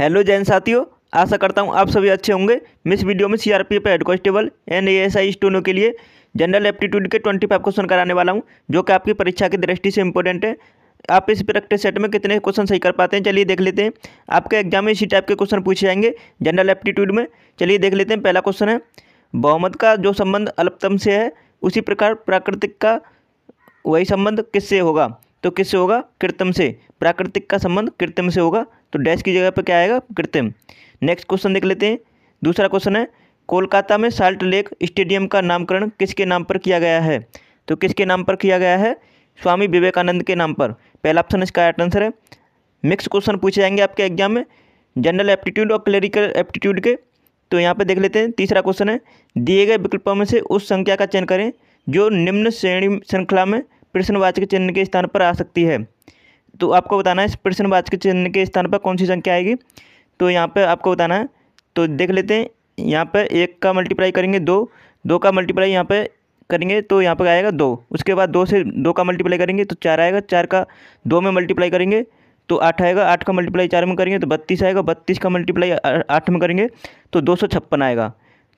hello Jain साथियों आशा करता हूँ आप सभी अच्छे होंगे इस वीडियो में C R P F head constable and A S I student के लिए जनरल एप्टीट्यूड के ट्वेंटी फाइव क्वेश्चन कराने वाला हूँ जो कि आपकी परीक्षा की दृष्टि से इंपॉर्टेंट है आप इस प्रैक्टिस सेट में कितने क्वेश्चन सही कर पाते हैं चलिए देख लेते हैं आपके एग्जाम में इसी टाइप के क्वेश्चन पूछे जाएंगे जनरल एप्टीट्यूड में चलिए देख लेते हैं पहला क्वेश्चन है बहुमत का जो संबंध अल्पतम से है उसी प्रकार प्राकृतिक का वही संबंध किससे होगा तो किससे होगा कृतम से प्राकृतिक का संबंध कृतम से होगा तो डैश की जगह पर क्या आएगा कृत्रिम नेक्स्ट क्वेश्चन देख लेते हैं दूसरा क्वेश्चन है कोलकाता में साल्ट लेक स्टेडियम का नामकरण किसके नाम पर किया गया है तो किसके नाम पर किया गया है स्वामी विवेकानंद के नाम पर पहला ऑप्शन इसका राइट आंसर है मिक्स क्वेश्चन पूछे जाएंगे आपके एग्जाम में जनरल एप्टीट्यूड और क्लरिकल एप्टीट्यूड के तो यहाँ पे देख लेते हैं तीसरा क्वेश्चन है दिए गए विकल्पों में से उस संख्या का चयन करें जो निम्न श्रेणी श्रृंखला में प्रश्नवाचक चिन्ह के स्थान पर आ सकती है तो आपको बताना है इस बाज के चिन्ह के स्थान पर कौन सी संख्या आएगी तो यहाँ पर आपको बताना है तो देख लेते हैं यहाँ पर एक का मल्टीप्लाई करेंगे दो दो का मल्टीप्लाई यहाँ पर करेंगे तो यहाँ पर आएगा दो उसके बाद दो से दो का मल्टीप्लाई करेंगे तो चार आएगा चार का दो में मल्टीप्लाई करेंगे तो आठ आएगा आठ का मल्टीप्लाई चार में करेंगे तो बत्तीस आएगा बत्तीस का मल्टीप्लाई आठ में करेंगे तो दो सौ छप्पन आएगा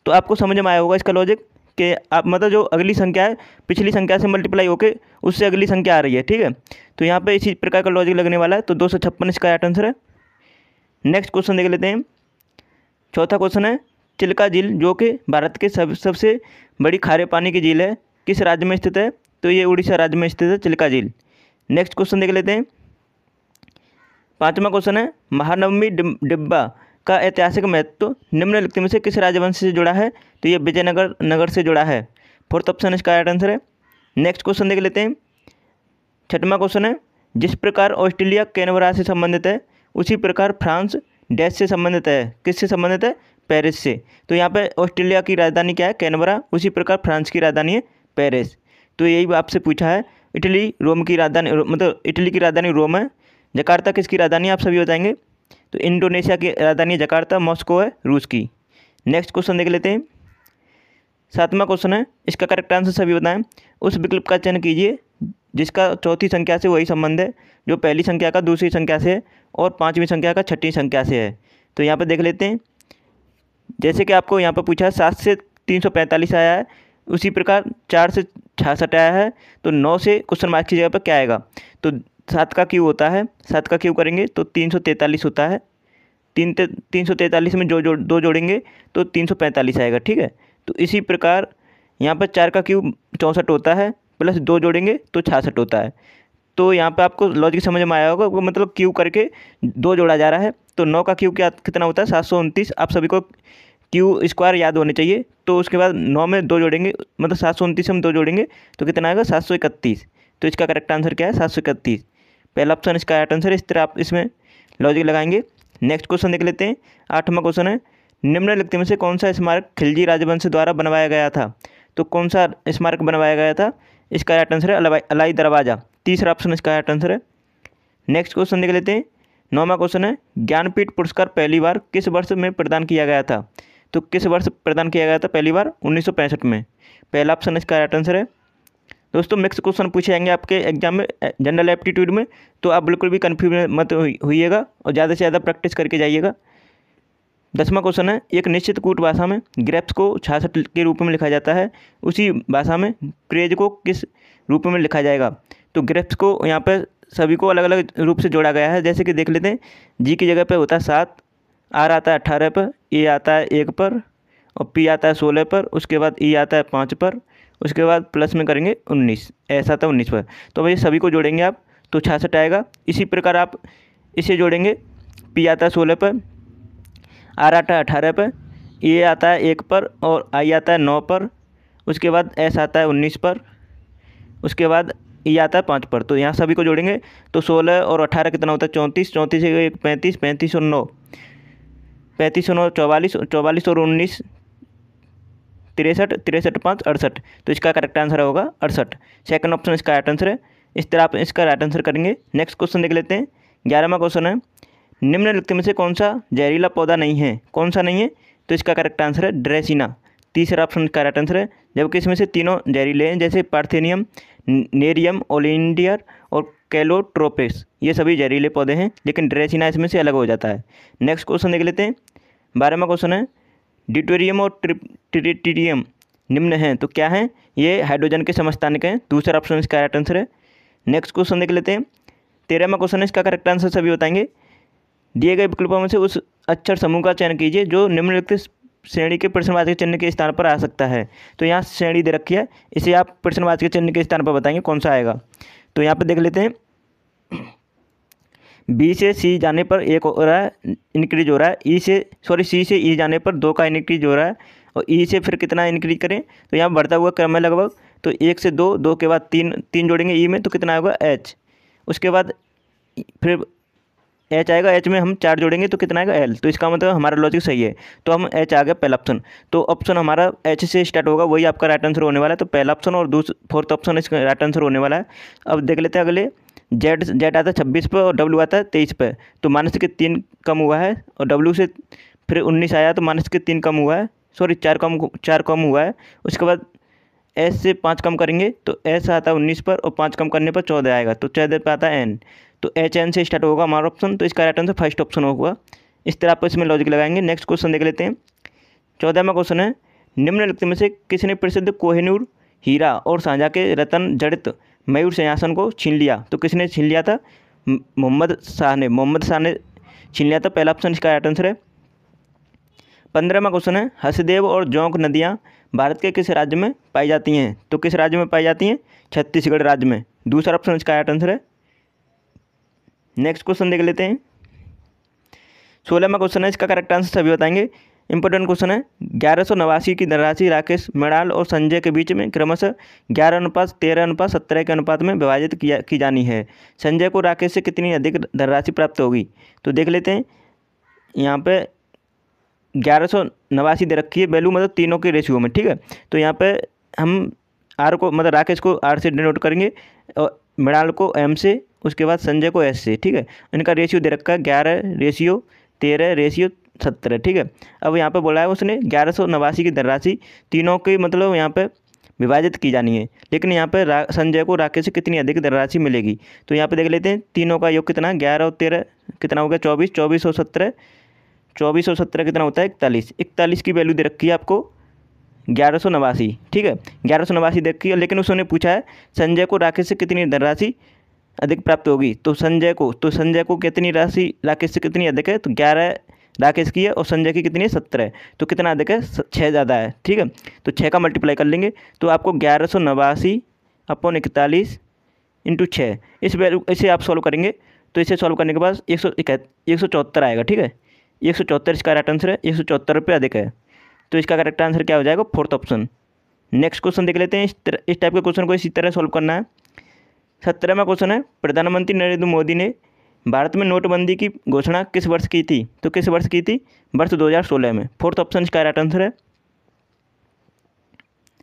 तो आपको समझ में आया होगा इसका लॉजिक के आप मतलब जो अगली संख्या है पिछली संख्या से मल्टीप्लाई होकर उससे अगली संख्या आ रही है ठीक है तो यहाँ पे इसी प्रकार का लॉजिक लगने वाला है तो दो सौ छप्पन इसका राइट आंसर है नेक्स्ट क्वेश्चन देख लेते हैं चौथा क्वेश्चन है चिल्का झील जो कि भारत के सब सबसे बड़ी खारे पानी की झील है किस राज्य में स्थित है तो ये उड़ीसा राज्य में स्थित है चिल्का झील नेक्स्ट क्वेश्चन देख लेते हैं पाँचवा क्वेश्चन है महानवमी डिब्बा का ऐतिहासिक महत्व तो निम्नलिखित में से किस राजवंश से जुड़ा है तो ये विजयनगर नगर से जुड़ा है फोर्थ ऑप्शन इसका राइट आंसर है नेक्स्ट क्वेश्चन देख लेते हैं छठवा क्वेश्चन है जिस प्रकार ऑस्ट्रेलिया कैनवरा से संबंधित है उसी प्रकार फ्रांस डैश से संबंधित है किससे संबंधित है पेरिस से तो यहाँ पर ऑस्ट्रेलिया की राजधानी क्या है कैनवरा उसी प्रकार फ्रांस की राजधानी है पेरिस तो यही आपसे पूछा है इटली रोम की राजधानी मतलब इटली की राजधानी रोम है जकार्ता किसकी राजधानी आप सभी बताएंगे तो इंडोनेशिया की राजधानी जकार्ता मॉस्को है रूस की नेक्स्ट क्वेश्चन देख लेते हैं सातवां क्वेश्चन है इसका करेक्ट आंसर सभी बताएं उस विकल्प का चयन कीजिए जिसका चौथी संख्या से वही संबंध है जो पहली संख्या का दूसरी संख्या से है और पाँचवीं संख्या का छठी संख्या से है तो यहाँ पर देख लेते हैं जैसे कि आपको यहाँ पर पूछा है सात से तीन सौ पैंतालीस आया है उसी प्रकार चार से छियासठ आया है तो नौ से क्वेश्चन मार्क्स की जगह पर क्या आएगा तो सात का क्यू होता है सात का क्यू करेंगे तो तीन सौ तैंतालीस होता है तीन ते तीन सौ तैंतालीस में जो जोड़ दो जोड़ेंगे तो तीन सौ पैंतालीस आएगा ठीक है तो इसी प्रकार यहाँ पर चार का क्यूब चौंसठ होता है प्लस दो जोड़ेंगे तो छियासठ होता है तो यहाँ पे आपको लॉजिक समझ में आया होगा मतलब क्यू करके दो जोड़ा जा रहा है तो नौ का क्यू क्या कितना होता है सात सौ उनतीस आप सभी को क्यू स्क्वायर याद होने चाहिए तो उसके बाद नौ में दो जोड़ेंगे मतलब सात सौ उनतीस में दो जोड़ेंगे तो कितना आएगा सात सौ इकतीस तो इसका करेक्ट आंसर क्या है सात सौ इकतीस पहला ऑप्शन इसका राइट आंसर है इस तरह आप इसमें लॉजिक लगाएंगे नेक्स्ट क्वेश्चन देख लेते हैं आठवां क्वेश्चन है निम्नलिखित में से कौन सा स्मारक खिलजी राजवंश द्वारा बनवाया गया था तो कौन सा स्मारक बनवाया गया था इसका राइट आंसर है अलाई दरवाज़ा तीसरा ऑप्शन इसका राइट आंसर है नेक्स्ट क्वेश्चन देख लेते हैं नौवां क्वेश्चन है ज्ञानपीठ पुरस्कार पहली बार किस वर्ष में प्रदान किया गया था तो किस वर्ष प्रदान किया गया था पहली बार उन्नीस में पहला ऑप्शन इसका राइट आंसर है दोस्तों मिक्स क्वेश्चन पूछे जाएंगे आपके एग्जाम में जनरल एप्टीट्यूड में तो आप बिल्कुल भी कन्फ्यूज मत होइएगा और ज़्यादा से ज़्यादा प्रैक्टिस करके जाइएगा दसवा क्वेश्चन है एक निश्चित कूट भाषा में ग्रेप्स को छासठ के रूप में लिखा जाता है उसी भाषा में क्रेज को किस रूप में लिखा जाएगा तो ग्रेप्स को यहाँ पर सभी को अलग अलग रूप से जोड़ा गया है जैसे कि देख लेते हैं जी की जगह पर होता है सात आर आता है अट्ठारह पर ए आता है एक पर और पी आता है सोलह पर उसके बाद ई e आता है पाँच पर उसके बाद प्लस में करेंगे उन्नीस ऐसा था उन्नीस पर तो भैया सभी को जोड़ेंगे आप तो छियासठ आएगा इसी प्रकार आप इसे जोड़ेंगे पी आता है सोलह पर आर आता है अठारह पर ए आता है एक पर और आई आता है नौ पर उसके बाद एस आता है उन्नीस पर उसके बाद ई e आता है पाँच पर तो यहाँ सभी को जोड़ेंगे तो सोलह और अठारह कितना होता है चौंतीस चौंतीस एक पैंतीस पैंतीस और नौ पैंतीस और नौ चौवालीस चौवालीस और उन्नीस तिरसठ तिरसठ पाँच अड़सठ तो इसका करेक्ट आंसर होगा अड़सठ सेकंड ऑप्शन इसका राइट आंसर है इस तरह आप इसका राइट आंसर करेंगे नेक्स्ट क्वेश्चन देख लेते हैं ग्यारहवा क्वेश्चन है निम्नलिखित में से कौन सा जहरीला पौधा नहीं है कौन सा नहीं है तो इसका करेक्ट आंसर है ड्रेसिना तीसरा ऑप्शन इसका राइट आंसर है जबकि इसमें से तीनों जहरीले हैं जैसे पार्थेनियम नेरियम ओलिंडियर और कैलोट्रोपेस ये सभी जहरीले पौधे हैं लेकिन ड्रेसिना इसमें से अलग हो जाता है नेक्स्ट क्वेश्चन देख लेते हैं बारहवा क्वेश्चन है ड्यूटेरियम और ट्रिटिडियम निम्न हैं तो क्या हैं ये हाइड्रोजन के समस्थानिक हैं दूसरा ऑप्शन इसका राइट आंसर है नेक्स्ट क्वेश्चन देख लेते हैं तेरहवा क्वेश्चन है इसका करेक्ट आंसर सभी बताएंगे दिए गए विकल्पों में से उस अक्षर समूह का चयन कीजिए जो निम्नलिखित श्रेणी के प्रश्नवाचक चिन्ह के स्थान पर आ सकता है तो यहाँ श्रेणी दे रखी है इसे आप प्रश्नवाचक चिन्ह के स्थान पर बताएंगे कौन सा आएगा तो यहाँ पर देख लेते हैं बी से सी जाने पर एक हो रहा है इंक्रीज हो रहा है ई से सॉरी सी से ई e जाने पर दो का इंक्रीज हो रहा है और ई e से फिर कितना इंक्रीज करें तो यहाँ बढ़ता हुआ क्रम है लगभग तो एक से दो दो के बाद तीन तीन जोड़ेंगे ई e में तो कितना आएगा एच उसके बाद फिर एच आएगा एच में हम चार जोड़ेंगे तो कितना आएगा एल तो इसका मतलब हमारा लॉजिक सही है तो हम एच आ गया पहला ऑप्शन तो ऑप्शन हमारा एच से स्टार्ट होगा वही आपका राइट आंसर होने वाला है तो पहला ऑप्शन और दूसरा फोर्थ ऑप्शन इसका राइट आंसर होने वाला है अब देख लेते हैं अगले जेड जेड आता है छब्बीस पर और डब्ल्यू आता है तेईस पर तो माइनस के तीन कम हुआ है और डब्ल्यू से फिर उन्नीस आया तो माइनस के तीन कम हुआ है सॉरी चार कम चार कम हुआ है उसके बाद एस से पाँच कम करेंगे तो एस आता है उन्नीस पर और पाँच कम करने पर चौदह आएगा तो चौदह पर आता है एन तो एच एन से स्टार्ट होगा हमारा ऑप्शन तो इसका राइट आंसर फर्स्ट ऑप्शन होगा इस तरह आपको इसमें लॉजिक लगाएंगे नेक्स्ट क्वेश्चन देख लेते हैं चौदहवा क्वेश्चन है निम्नलिखित में से किसने प्रसिद्ध कोहिनूर हीरा और साझा के रतन जड़ित मयूर सिंहासन को छीन लिया तो किसने छीन लिया था मोहम्मद शाह ने मोहम्मद शाह ने छीन लिया था पहला ऑप्शन इसका राइट आंसर है पंद्रहवा क्वेश्चन है हसदेव और जोंक नदियाँ भारत के किस राज्य में पाई जाती हैं तो किस राज्य में पाई जाती हैं छत्तीसगढ़ राज्य में दूसरा ऑप्शन इसका राइट आंसर है नेक्स्ट क्वेश्चन देख लेते हैं सोलहवा क्वेश्चन है इसका करेक्ट आंसर सभी बताएंगे इंपॉर्टेंट क्वेश्चन है ग्यारह सौ नवासी की धनराशि राकेश मेडाल और संजय के बीच में क्रमशः ग्यारह अनुपात तेरह अनुपात सत्रह के अनुपात में विभाजित किया की जानी है संजय को राकेश से कितनी अधिक धनराशि प्राप्त होगी तो देख लेते हैं यहाँ पे ग्यारह सौ नवासी दे रखी है वैल्यू मतलब तीनों के रेशियो में ठीक है तो यहाँ पर हम आर को मतलब राकेश को आर से डिनोट करेंगे और मेडाल को एम से उसके बाद संजय को एस से ठीक है इनका रेशियो दे रखा है ग्यारह रेशियो तेरह रेशियो सत्रह ठीक है अब यहाँ पर बोला है उसने ग्यारह सौ नवासी की धनराशि तीनों की मतलब यहाँ पर विभाजित की जानी है लेकिन यहाँ पर संजय को राकेश से कितनी अधिक धनराशि मिलेगी तो यहाँ पर देख लेते हैं तीनों का योग कितना ग्यारह और तेरह कितना हो गया चौबीस चौबीस और सत्रह चौबीस और सत्रह कितना होता है इकतालीस इकतालीस की वैल्यू दे रखी है आपको ग्यारह सौ नवासी ठीक है ग्यारह सौ नवासी दे रखी है लेकिन उसने पूछा है संजय को राकेश से कितनी धनराशि अधिक प्राप्त होगी तो संजय को तो संजय को कितनी राशि राकेश से कितनी अधिक है तो ग्यारह राकेश की है और संजय की कितनी है सत्रह है तो कितना अधिक है छः ज़्यादा है ठीक है तो छः का मल्टीप्लाई कर लेंगे तो आपको ग्यारह सौ नवासी अपॉन इकतालीस इंटू छः इस वैल्यू इसे आप सॉल्व करेंगे तो इसे सॉल्व करने के बाद एक सौ एक सौ चौहत्तर आएगा ठीक है एक सौ चौहत्तर इसका राइट आंसर है एक सौ चौहत्तर रुपये अधिक है तो इसका करेक्ट आंसर क्या हो जाएगा फोर्थ ऑप्शन नेक्स्ट क्वेश्चन देख लेते हैं इस तरह इस टाइप के क्वेश्चन को इसी तरह सॉल्व करना है सत्रहवा क्वेश्चन है प्रधानमंत्री नरेंद्र मोदी ने भारत में नोटबंदी की घोषणा किस वर्ष की थी तो किस वर्ष की थी वर्ष 2016 में फोर्थ ऑप्शन इसका राइट आंसर है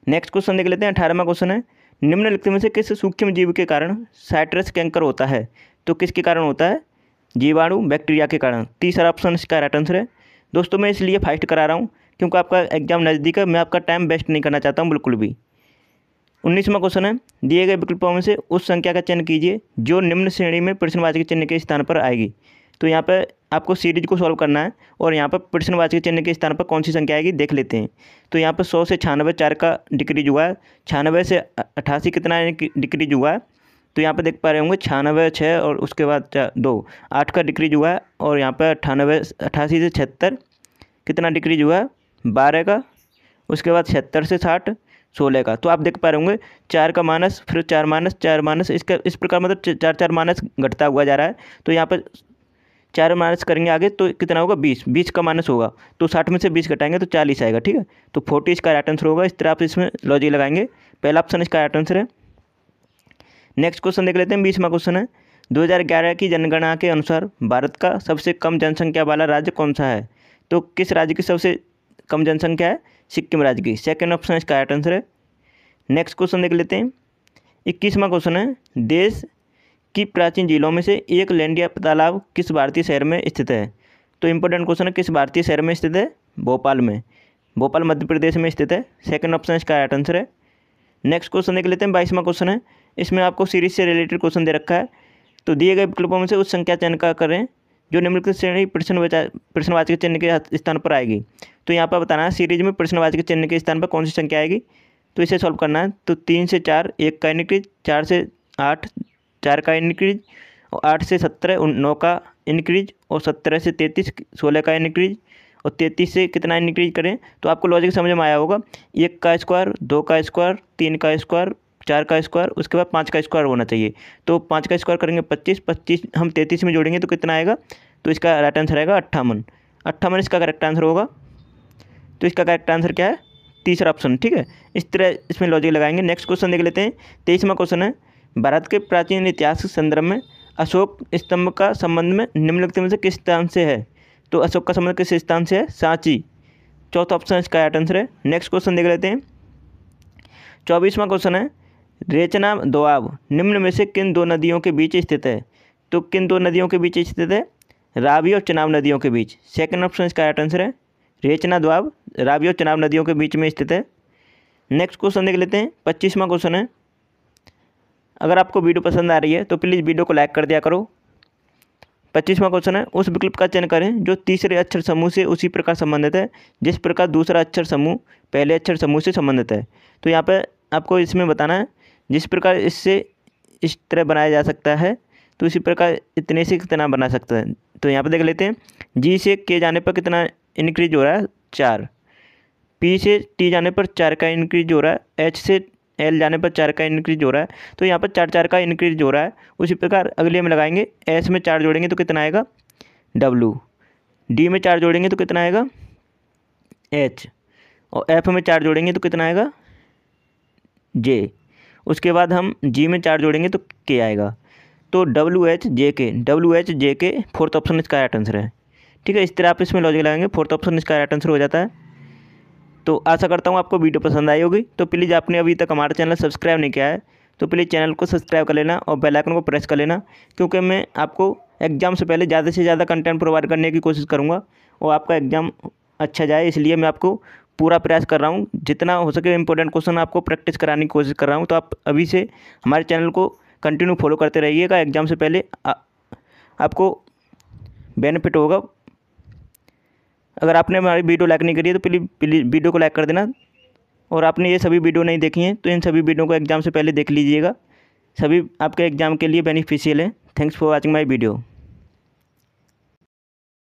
नेक्स्ट क्वेश्चन देख लेते हैं अठारहवा क्वेश्चन है निम्नलिखित में से किस सूक्ष्म जीव के कारण साइट्रस कैंकर होता है तो किसके कारण होता है जीवाणु बैक्टीरिया के कारण तीसरा ऑप्शन इसका राइट आंसर है दोस्तों मैं इसलिए फास्ट करा रहा हूँ क्योंकि आपका एग्जाम नज़दीक है मैं आपका टाइम वेस्ट नहीं करना चाहता हूँ बिल्कुल भी उन्नीसवा क्वेश्चन है दिए गए विकल्पों में से उस संख्या का चयन कीजिए जो निम्न श्रेणी में प्रश्नवाचक चिन्ह के स्थान पर आएगी तो यहाँ पर आपको सीरीज को सॉल्व करना है और यहाँ पर प्रश्नवाचक चिन्ह के स्थान पर कौन सी संख्या आएगी देख लेते हैं तो यहाँ पर सौ से छियानवे चार का डिक्रीज हुआ है छियानवे से अट्ठासी कितना डिक्रीज हुआ है तो यहाँ पर देख पा रहे होंगे छियानवे छः और उसके बाद दो आठ का डिक्रीज हुआ है और यहाँ पर अट्ठानवे अट्ठासी से छिहत्तर कितना डिक्रीज हुआ है बारह का उसके बाद छिहत्तर से साठ सोलह का तो आप देख पा रहे होंगे चार का मानस फिर चार मानस चार मानस इसका इस प्रकार मतलब चार चार मानस घटता हुआ जा रहा है तो यहाँ पर चार मानस करेंगे आगे तो कितना होगा बीस बीस का मानस होगा तो साठ में से बीस घटाएंगे तो चालीस आएगा ठीक है तो फोर्टी इसका राइट आंसर होगा इस तरह आप इसमें लॉजिक लगाएंगे पहला ऑप्शन इसका राइट आंसर है नेक्स्ट क्वेश्चन देख लेते हैं बीसवा क्वेश्चन है 2011 की जनगणना के अनुसार भारत का सबसे कम जनसंख्या वाला राज्य कौन सा है तो किस राज्य की सबसे कम जनसंख्या है सिक्किम राज्य की सेकेंड ऑप्शन इसका राइट आंसर है नेक्स्ट क्वेश्चन देख लेते हैं इक्कीसवा क्वेश्चन है देश की प्राचीन जिलों में से एक लैंडिया तालाब किस भारतीय शहर में स्थित है तो इम्पोर्टेंट क्वेश्चन है किस भारतीय शहर में स्थित है भोपाल में भोपाल मध्य प्रदेश में स्थित है सेकंड ऑप्शन इसका राइट आंसर है नेक्स्ट क्वेश्चन देख लेते हैं बाईसवा क्वेश्चन है इसमें आपको सीरीज से रिलेटेड क्वेश्चन दे रखा है तो दिए गए विकल्पों में से उस संख्या चयन का करें जो निम्नलिखित श्रेणी प्रश्नवाचक प्रश्नवाचक चिन्ह के स्थान पर आएगी तो यहाँ पर बताना है सीरीज में प्रश्नवाचक चिन्ह के स्थान पर कौन सी संख्या आएगी तो इसे सॉल्व करना है तो तीन से चार एक का इनक्रीज चार से आठ चार का इनक्रीज और आठ से सत्रह नौ का इनक्रीज और सत्रह से तैंतीस सोलह का इनक्रीज और तैंतीस से कितना इनक्रीज करें तो आपको लॉजिक समझ में आया होगा एक का स्क्वायर दो का स्क्वायर तीन का स्क्वायर चार का स्क्वायर उसके बाद पाँच का स्क्वायर होना चाहिए तो पाँच का स्क्वायर करेंगे पच्चीस पच्चीस हम तैंतीस में जोड़ेंगे तो कितना आएगा तो इसका राइट आंसर आएगा अट्ठावन अट्ठावन इसका करेक्ट आंसर होगा तो इसका करेक्ट आंसर क्या है तीसरा ऑप्शन ठीक है इस तरह इसमें लॉजिक लगाएंगे नेक्स्ट क्वेश्चन देख लेते हैं तेईसवा क्वेश्चन है भारत के प्राचीन इतिहास के संदर्भ में अशोक स्तंभ का संबंध में निम्नलिखित में से किस स्थान से है तो अशोक का संबंध किस स्थान से है सांची चौथा ऑप्शन इसका राइट आंसर है नेक्स्ट क्वेश्चन देख लेते हैं चौबीसवा क्वेश्चन है रेचना दोआब निम्न में से किन दो नदियों के बीच स्थित है तो किन दो नदियों के बीच स्थित है रावी और चनाव नदियों के बीच सेकंड ऑप्शन इसका राइट आंसर है रेचना दोआब रावी और चनाव नदियों के बीच में स्थित है नेक्स्ट क्वेश्चन देख लेते हैं पच्चीसवां क्वेश्चन है अगर आपको वीडियो पसंद आ रही है तो प्लीज़ वीडियो को लाइक कर दिया करो पच्चीसवां क्वेश्चन है उस विकल्प का चयन करें जो तीसरे अक्षर समूह से उसी प्रकार संबंधित है जिस प्रकार दूसरा अक्षर समूह पहले अक्षर समूह से संबंधित है तो यहाँ पर आपको इसमें बताना है जिस प्रकार इससे इस तरह बनाया जा सकता है तो इसी प्रकार इतने से कितना बना सकता है तो यहाँ पर देख लेते हैं जी से के जाने पर कितना इनक्रीज हो रहा है चार पी से टी जाने पर चार का इनक्रीज हो रहा है एच से एल जाने पर चार का इनक्रीज हो रहा है तो यहाँ पर चार चार का इनक्रीज हो रहा है उसी प्रकार अगले में लगाएंगे एस में चार जोड़ेंगे तो कितना आएगा डब्लू डी में चार जोड़ेंगे तो कितना आएगा एच और एफ में चार जोड़ेंगे तो कितना आएगा जे उसके बाद हम जी में चार जोड़ेंगे तो के आएगा तो डब्ल्यू एच जे के W H J K fourth option इसका राइट आंसर है ठीक है इस तरह आप इसमें लॉजिक लगाएंगे फोर्थ ऑप्शन इसका राइट आंसर हो जाता है तो आशा करता हूँ आपको वीडियो पसंद आई होगी तो प्लीज़ आपने अभी तक हमारा चैनल सब्सक्राइब नहीं किया है तो प्लीज़ चैनल को सब्सक्राइब कर लेना और बेल आइकन को प्रेस कर लेना क्योंकि मैं आपको एग्ज़ाम से पहले ज़्यादा से ज़्यादा कंटेंट प्रोवाइड करने की कोशिश करूँगा और आपका एग्ज़ाम अच्छा जाए इसलिए मैं आपको पूरा प्रयास कर रहा हूँ जितना हो सके इंपॉर्टेंट क्वेश्चन आपको प्रैक्टिस कराने की कोशिश कर रहा हूँ तो आप अभी से हमारे चैनल को कंटिन्यू फॉलो करते रहिएगा एग्ज़ाम से पहले आ, आपको बेनिफिट होगा अगर आपने हमारी वीडियो लाइक नहीं करी है तो प्लीज़ प्लीज़ वीडियो को लाइक कर देना और आपने ये सभी वीडियो नहीं देखी हैं तो इन सभी वीडियो को एग्ज़ाम से पहले देख लीजिएगा सभी आपके एग्ज़ाम के लिए बेनिफिशियल हैं thanks for watching my video